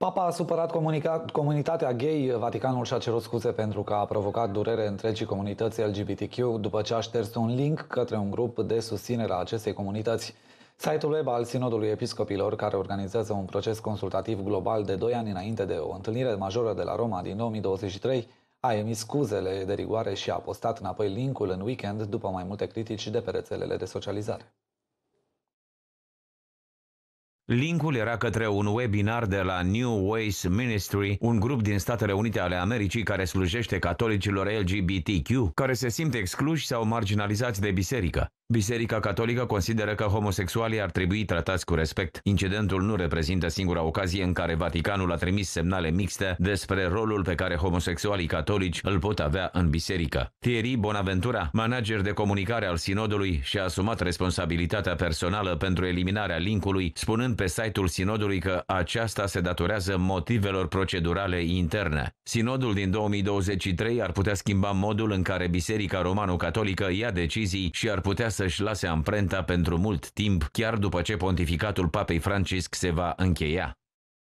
Papa a supărat comunitatea gay. Vaticanul și-a cerut scuze pentru că a provocat durere întregii comunități LGBTQ după ce a șters un link către un grup de susținere a acestei comunități. Site-ul web al Sinodului Episcopilor, care organizează un proces consultativ global de 2 ani înainte de o întâlnire majoră de la Roma din 2023, a emis scuzele de rigoare și a postat înapoi linkul în weekend după mai multe critici de pe rețelele de socializare. Linkul era către un webinar de la New Ways Ministry, un grup din Statele Unite ale Americii care slujește catolicilor LGBTQ, care se simt excluși sau marginalizați de biserică. Biserica Catolică consideră că homosexualii ar trebui tratați cu respect. Incidentul nu reprezintă singura ocazie în care Vaticanul a trimis semnale mixte despre rolul pe care homosexualii catolici îl pot avea în biserică. Thierry Bonaventura, manager de comunicare al sinodului, și-a asumat responsabilitatea personală pentru eliminarea linkului, spunând pe site-ul sinodului că aceasta se datorează motivelor procedurale interne. Sinodul din 2023 ar putea schimba modul în care Biserica Romano-Catolică ia decizii și ar putea să-și lase amprenta pentru mult timp, chiar după ce pontificatul papei Francisc se va încheia.